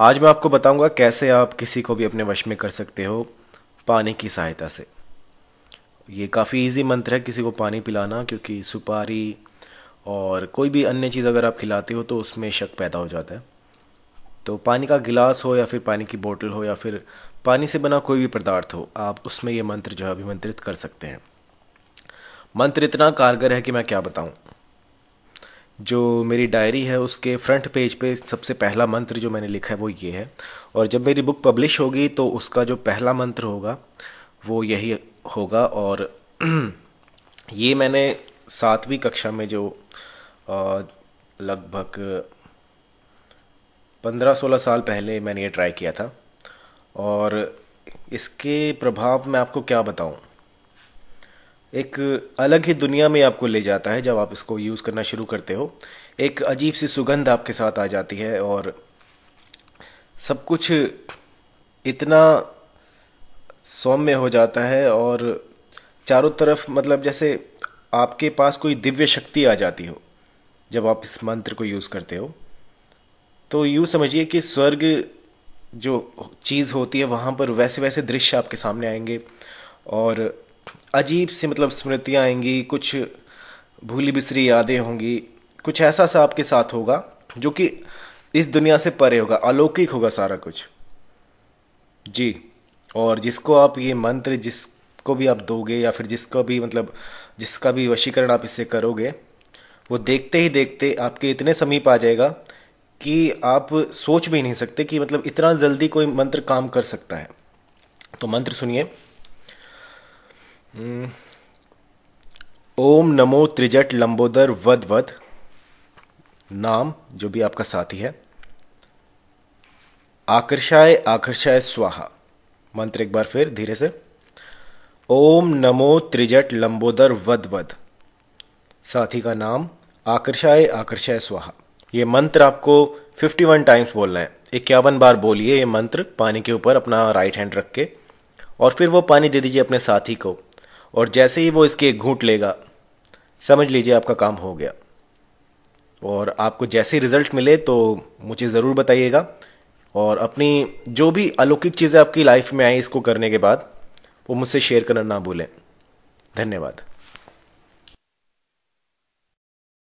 आज मैं आपको बताऊंगा कैसे आप किसी को भी अपने वश में कर सकते हो पानी की सहायता से ये काफ़ी इजी मंत्र है किसी को पानी पिलाना क्योंकि सुपारी और कोई भी अन्य चीज़ अगर आप खिलाते हो तो उसमें शक पैदा हो जाता है तो पानी का गिलास हो या फिर पानी की बोतल हो या फिर पानी से बना कोई भी पदार्थ हो आप उसमें ये मंत्र जो है अभिमंत्रित कर सकते हैं मंत्र इतना कारगर है कि मैं क्या बताऊँ जो मेरी डायरी है उसके फ्रंट पेज पे सबसे पहला मंत्र जो मैंने लिखा है वो ये है और जब मेरी बुक पब्लिश होगी तो उसका जो पहला मंत्र होगा वो यही होगा और ये मैंने सातवीं कक्षा में जो लगभग पंद्रह सोलह साल पहले मैंने ये ट्राई किया था और इसके प्रभाव मैं आपको क्या बताऊं एक अलग ही दुनिया में आपको ले जाता है जब आप इसको यूज़ करना शुरू करते हो एक अजीब सी सुगंध आपके साथ आ जाती है और सब कुछ इतना सौम्य हो जाता है और चारों तरफ मतलब जैसे आपके पास कोई दिव्य शक्ति आ जाती हो जब आप इस मंत्र को यूज़ करते हो तो यूँ समझिए कि स्वर्ग जो चीज़ होती है वहाँ पर वैसे वैसे दृश्य आपके सामने आएंगे और अजीब सी मतलब स्मृतियाँ आएंगी कुछ भूली बिसरी यादें होंगी कुछ ऐसा सा आपके साथ होगा जो कि इस दुनिया से परे होगा अलौकिक होगा सारा कुछ जी और जिसको आप ये मंत्र जिसको भी आप दोगे या फिर जिसको भी मतलब जिसका भी वशीकरण आप इससे करोगे वो देखते ही देखते आपके इतने समीप आ जाएगा कि आप सोच भी नहीं सकते कि मतलब इतना जल्दी कोई मंत्र काम कर सकता है तो मंत्र सुनिए ओम नमो त्रिजट लंबोदर वद वद नाम जो भी आपका साथी है आकर्षाय आकर्षाय स्वाहा मंत्र एक बार फिर धीरे से ओम नमो त्रिजट लंबोदर वद वद साथी का नाम आकर्षाय आकर्षाय स्वाहा ये मंत्र आपको 51 टाइम्स बोलना है इक्यावन बार बोलिए ये मंत्र पानी के ऊपर अपना राइट हैंड रख के और फिर वो पानी दे दीजिए अपने साथी को और जैसे ही वो इसके घूट लेगा समझ लीजिए आपका काम हो गया और आपको जैसे रिजल्ट मिले तो मुझे ज़रूर बताइएगा और अपनी जो भी अलौकिक चीज़ें आपकी लाइफ में आई इसको करने के बाद वो मुझसे शेयर करना ना भूलें धन्यवाद